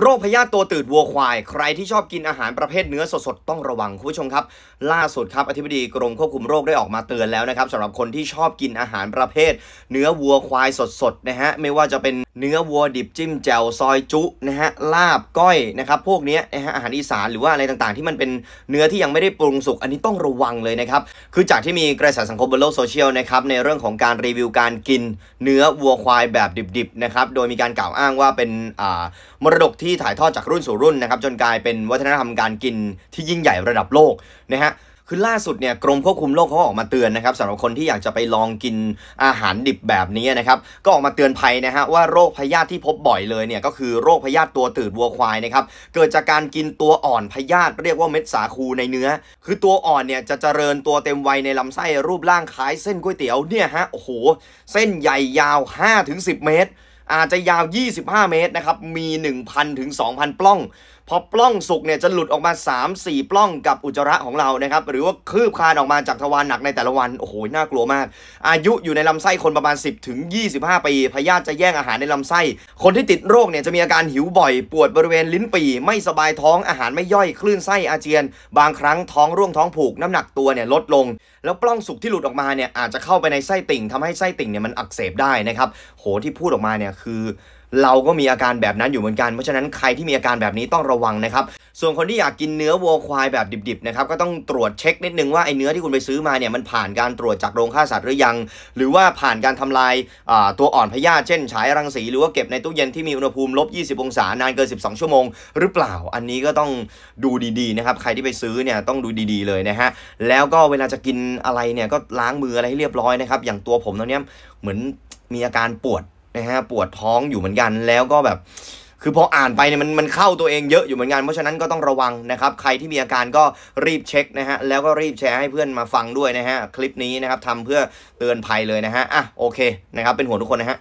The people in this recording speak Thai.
โรคพยาธิตัวตืดวัวควาย ใครที่ชอบกินอาหารประเภทเนื้อสดๆ ต้องระวัง คุณผู้ชมครับ ล่าสุดครับ อธิบดีกรมควบคุมโรคได้ออกมาเตือนแล้วนะครับสำหรับคนที่ชอบกินอาหารประเภท เนื้อวัวควายสดๆนะฮะไม่ว่าจะเป็นเนื้อวัวดิบจิ้มแจ่วซอยจุนะฮะลาบก้อยนะครับ พวกนี้นะฮะอาหารอีสานหรือว่าอะไรต่างๆที่มันเป็นเนื้อที่ยังไม่ได้ปรุงสุกอันนี้ต้องระวังเลยนะครับคือจากที่มีกระแสสังคมบนโลกโซเชียลนะครับในเรื่องของการรีวิวการกิน เนื้อวัวควายแบบดิบๆนะครับโดยมีการกล่าวอ้างว่าเป็นมรดกที่ถ่ายทอดจากรุ่นสู่รุ่นนะครับ จนกลายเป็นวัฒนธรรมการกินที่ยิ่งใหญ่ระดับโลกนะฮะคือล่าสุดเนี่ยกรมควบคุมโรคเขาออกมาเตือนนะครับสำหรับคนที่อยากจะไปลองกินอาหารดิบแบบนี้นะครับก็ออกมาเตือนภัยนะฮะว่าโรคพยาธิที่พบบ่อยเลยเนี่ยก็คือโรคพยาธิตัวตืดวัวควายนะครับเกิดจากการกินตัวอ่อนพยาธิเรียกว่าเม็ดสาคูในเนื้อคือตัวอ่อนเนี่ยจะเจริญตัวเต็มวัยในลำไส้รูปร่างคล้ายเส้นก๋วยเตี๋ยวเนี่ยฮะโอ้โหเส้นใหญ่ยาว 5-10 เมตรอาจจะยาว 25 เมตร นะครับ มี 1,000 ถึง 2,000 ปล้อง พอปล้องสุก เนี่ย จะหลุดออกมา 3-4 ปล้องกับอุจจาระของเรานะครับ หรือว่าคืบคลานออกมาจากทวารหนักในแต่ละวัน โอ้โห น่ากลัวมาก อายุอยู่ในลำไส้คนประมาณ 10ถึง25 ปี พยาธิจะแย่งอาหารในลำไส้ คนที่ติดโรค เนี่ย จะมีอาการหิวบ่อย ปวดบริเวณลิ้นปี่ไม่สบายท้อง อาหารไม่ย่อย คลื่นไส้ อาเจียน บางครั้งท้องร่วงท้องผูก น้ำหนักตัว เนี่ย ลดลงแล้วปล้องสุกที่หลุดออกมาเนี่ยอาจจะเข้าไปในไส้ติ่งทำให้ไส้ติ่งเนี่ยมันอักเสบได้นะครับ โหที่พูดออกมาเนี่ยคือ เราก็มีอาการแบบนั้นอยู่เหมือนกัน เพราะฉะนั้นใครที่มีอาการแบบนี้ต้องระวังนะครับส่วนคนที่อยากกินเนื้อวัวควายแบบดิบๆนะครับก็ต้องตรวจเช็คนิดนึงว่า ไอ้เนื้อที่คุณไปซื้อมาเนี่ยมันผ่านการตรวจจากโรงฆ่าสัตว์หรือยัง หรือว่าผ่านการทำลายตัวอ่อนพยาธิเช่นฉายรังสีหรือว่าเก็บในตู้เย็นที่มีอุณหภูมิลบ20องศา นานเกิน12 ชั่วโมงหรือเปล่าอันนี้ก็ต้องดูดีๆนะครับใครที่ไปซื้อเนี่ยต้องดูดีๆเลยนะฮะแล้วก็เวลาจะกินอะไรเนี่ยก็ล้างมืออะไรให้เรียบร้อยนะครับอย่างตัวผมตอนนี้เหมือนมีอาการปวดนะฮะปวดท้องอยู่เหมือนกันแล้วก็แบบคือพออ่านไปเนี่ยมันมันเข้าตัวเองเยอะอยู่เหมือนกัน เพราะฉะนั้นก็ต้องระวังนะครับ ใครที่มีอาการก็รีบเช็คนะฮะ แล้วก็รีบแชร์ให้เพื่อนมาฟังด้วยนะฮะ คลิปนี้นะครับทำเพื่อเตือนภัยเลยนะฮะอ่ะโอเค นะครับ เป็นห่วงทุกคนนะฮะ